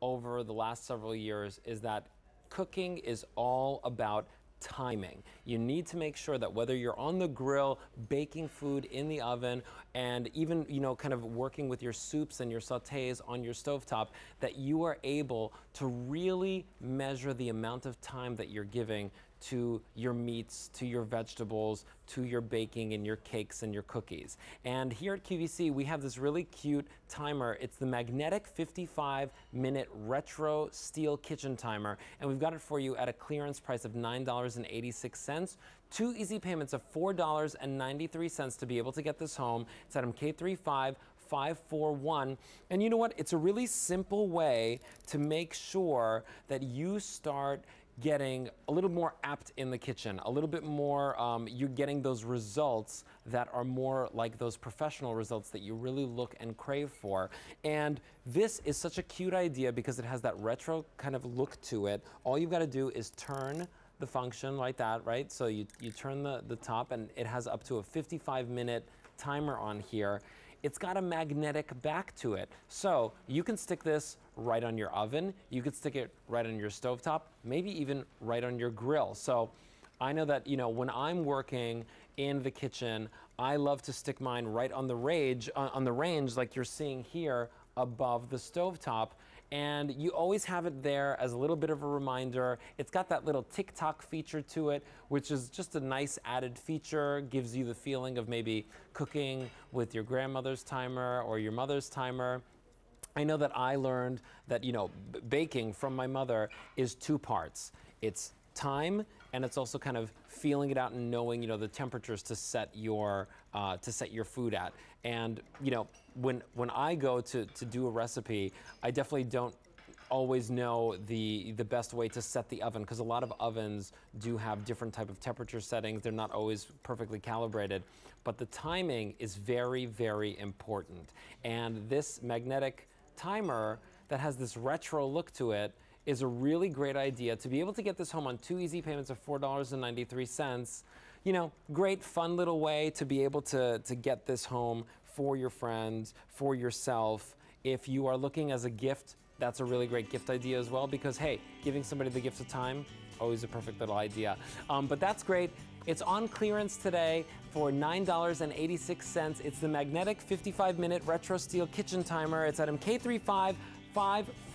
over the last several years is that cooking is all about timing. You need to make sure that whether you're on the grill, baking food in the oven, and even, you know, kind of working with your soups and your sautés on your stovetop, that you are able to really measure the amount of time that you're giving to your meats, to your vegetables, to your baking and your cakes and your cookies. And here at QVC, we have this really cute timer. It's the magnetic 55 minute retro steel kitchen timer. And we've got it for you at a clearance price of $9.86. Two easy payments of $4.93 to be able to get this home. It's item K35 541. And you know what? It's a really simple way to make sure that you start getting a little more apt in the kitchen, a little bit more, um, you're getting those results that are more like those professional results that you really look and crave for. And this is such a cute idea because it has that retro kind of look to it. All you've got to do is turn the function like that, right? So you, you turn the, the top and it has up to a 55 minute timer on here. It's got a magnetic back to it. So you can stick this right on your oven. You could stick it right on your stovetop, maybe even right on your grill. So I know that, you know, when I'm working in the kitchen, I love to stick mine right on the range, uh, on the range like you're seeing here above the stovetop and you always have it there as a little bit of a reminder. It's got that little TikTok feature to it, which is just a nice added feature, gives you the feeling of maybe cooking with your grandmother's timer or your mother's timer. I know that I learned that, you know, baking from my mother is two parts. It's time and it's also kind of feeling it out and knowing you know the temperatures to set your uh, to set your food at. And you know when when I go to to do a recipe, I definitely don't always know the the best way to set the oven because a lot of ovens do have different type of temperature settings they're not always perfectly calibrated but the timing is very very important and this magnetic timer that has this retro look to it is a really great idea. To be able to get this home on two easy payments of $4.93, you know, great fun little way to be able to, to get this home for your friends, for yourself. If you are looking as a gift, that's a really great gift idea as well because, hey, giving somebody the gift of time, always a perfect little idea. Um, but that's great. It's on clearance today for $9.86. It's the magnetic 55 minute retro steel kitchen timer. It's at MK35 5